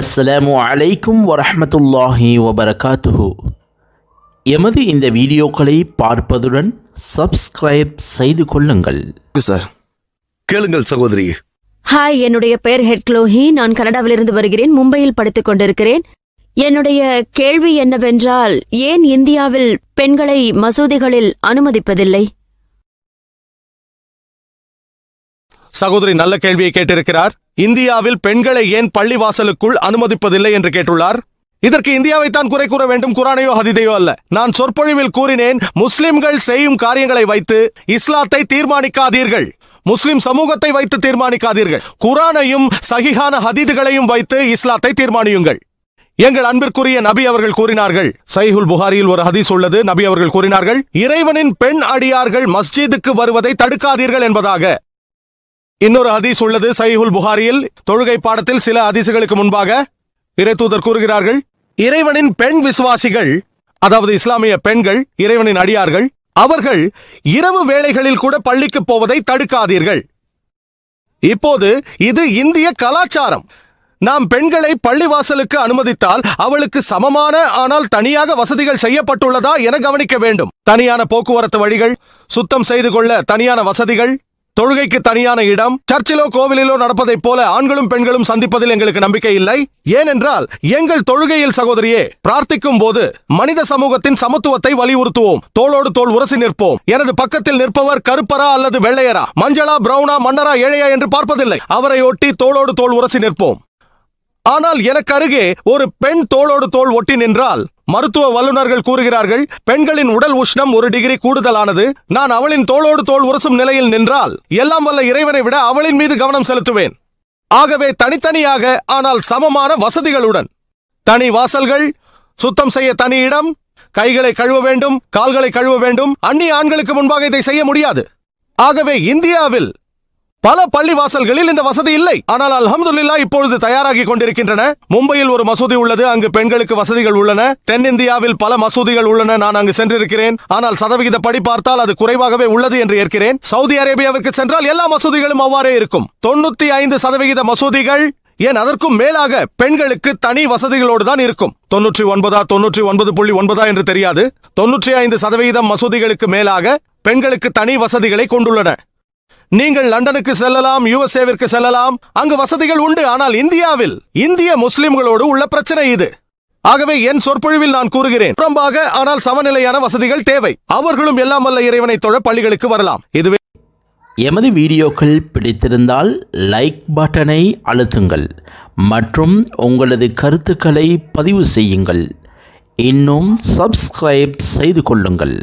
அஸ்ஸலாமு அலைக்கும் வரஹமத்துல்லாஹி வபரகாத்துஹு எமது இந்த வீடியோக்களை பார்ப்பதுடன் சப்ஸ்கிரைப் செய்து கொள்ளுங்கள் சார் கேளுங்கள் சகோதரி ஹாய் என்னுடைய பெயர் ஹெட்க்லோஹி நான் கனடாவிலிருந்து வருகிறேன் மும்பையில் படித்துக் கொண்டிருக்கிறேன் என்னுடைய கேள்வி என்னவென்றால் ஏன் இந்தியாவில் பெண்களை மசூதிகளில் அனுமதிப்பதில்லை சகோதரி நல்ல கேள்வியை கேட்டிருக்கிறார் இந்தியாவில் பெண்களை ஏன் பள்ளிவாசலுக்குள் அனுமதிப்பதில்லை என்று கேட்டுள்ளார் இதற்கு இந்தியாவை தான் குறை கூற வேண்டும் குரானையோ ஹதிதையோ அல்ல நான் சொற்பொழிவில் கூறினேன் முஸ்லிம்கள் செய்யும் காரியங்களை வைத்து இஸ்லாத்தை தீர்மானிக்காதீர்கள் முஸ்லிம் சமூகத்தை வைத்து தீர்மானிக்காதீர்கள் குரானையும் சகிஹான ஹதீதுகளையும் வைத்து இஸ்லாத்தை தீர்மானியுங்கள் எங்கள் அன்பிற்குரிய நபி அவர்கள் கூறினார்கள் சைஹுல் புகாரியில் ஒரு ஹதீஸ் உள்ளது நபி அவர்கள் கூறினார்கள் இறைவனின் பெண் அடியார்கள் மஸ்ஜிதுக்கு வருவதை தடுக்காதீர்கள் என்பதாக இன்னொரு அதீஸ் உள்ளது சைஹுல் புகாரியில் தொழுகை பாடத்தில் சில அதிசுகளுக்கு முன்பாக இறை தூதர் கூறுகிறார்கள் இறைவனின் பெண் விசுவாசிகள் அதாவது இஸ்லாமிய பெண்கள் இறைவனின் அடியார்கள் அவர்கள் இரவு வேளைகளில் கூட பள்ளிக்கு போவதை தடுக்காதீர்கள் இப்போது இது இந்திய கலாச்சாரம் நாம் பெண்களை பள்ளிவாசலுக்கு அனுமதித்தால் அவளுக்கு சமமான ஆனால் தனியாக வசதிகள் செய்யப்பட்டுள்ளதா என கவனிக்க வேண்டும் தனியான போக்குவரத்து வழிகள் சுத்தம் செய்து கொள்ள தனியான வசதிகள் தொழுகைக்கு தனியான இடம் சர்ச்சிலோ கோவிலிலோ நடப்பதைப் போல ஆண்களும் பெண்களும் சந்திப்பதில் எங்களுக்கு நம்பிக்கை இல்லை ஏனென்றால் எங்கள் தொழுகையில் சகோதரியே பிரார்த்திக்கும் போது மனித சமூகத்தின் சமத்துவத்தை வலியுறுத்துவோம் தோளோடு தோல் உரசி நிற்போம் எனது பக்கத்தில் நிற்பவர் கருப்பரா அல்லது வெள்ளையரா மஞ்சளா பிரௌனா மன்னரா ஏழையா என்று பார்ப்பதில்லை அவரை ஒட்டி தோளோடு தோல் உரசி நிற்போம் ஆனால் எனக்கு அருகே ஒரு பெண் தோளோடு தோல் ஒட்டி நின்றால் மருத்துவ வல்லுநர்கள் கூறுகிறார்கள் பெண்களின் உடல் உஷ்ணம் ஒரு டிகிரி கூடுதலானது நான் அவளின் தோளோடு தோல் உரசும் நிலையில் நின்றால் எல்லாம் வல்ல இறைவனை விட அவளின் மீது கவனம் செலுத்துவேன் ஆகவே தனித்தனியாக ஆனால் சமமான வசதிகளுடன் தனி வாசல்கள் சுத்தம் செய்ய தனி இடம் கைகளை கழுவ வேண்டும் கால்களை கழுவ வேண்டும் அந்நிய ஆண்களுக்கு முன்பாக இதை செய்ய முடியாது ஆகவே இந்தியாவில் பல பள்ளி வாசல்களில் இந்த வசதி இல்லை ஆனால் அல்ஹம்துல்லா இப்பொழுது தயாராகி கொண்டிருக்கின்றன மும்பையில் ஒரு மசூதி உள்ளது அங்கு பெண்களுக்கு வசதிகள் உள்ளன தென்னிந்தியாவில் பல மசூதிகள் உள்ளன நான் அங்கு சென்றிருக்கிறேன் ஆனால் சதவிகித படி பார்த்தால் அது குறைவாகவே உள்ளது என்று ஏற்கிறேன் சவுதி அரேபியாவிற்கு சென்றால் எல்லா மசூதிகளும் அவ்வாறே இருக்கும் தொண்ணூத்தி ஐந்து சதவிகித மசூதிகள் ஏன் அதற்கும் மேலாக பெண்களுக்கு தனி வசதிகளோடு தான் இருக்கும் தொன்னூற்றி ஒன்பதா தொன்னூற்றி ஒன்பது புள்ளி ஒன்பதா என்று தெரியாது தொன்னூற்றி ஐந்து சதவிகிதம் மசூதிகளுக்கு மேலாக பெண்களுக்கு தனி வசதிகளை கொண்டுள்ளன நீங்கள் லண்டனுக்கு செல்லலாம் யுஎஸ்ஏவிற்கு செல்லலாம் அங்கு வசதிகள் உண்டு ஆனால் இந்தியாவில் இந்திய முஸ்லிம்களோடு உள்ள பிரச்சனை இது ஆகவே என் சொற்பொழிவில் நான் கூறுகிறேன் புறம்பாக ஆனால் சமநிலையான வசதிகள் தேவை அவர்களும் எல்லாம் வல்ல இறைவனை தொழ பள்ளிகளுக்கு வரலாம் இதுவே எமது வீடியோக்கள் பிடித்திருந்தால் லைக் பட்டனை அழுத்துங்கள் மற்றும் உங்களது கருத்துக்களை பதிவு செய்யுங்கள் இன்னும் சப்ஸ்கிரைப் செய்து கொள்ளுங்கள்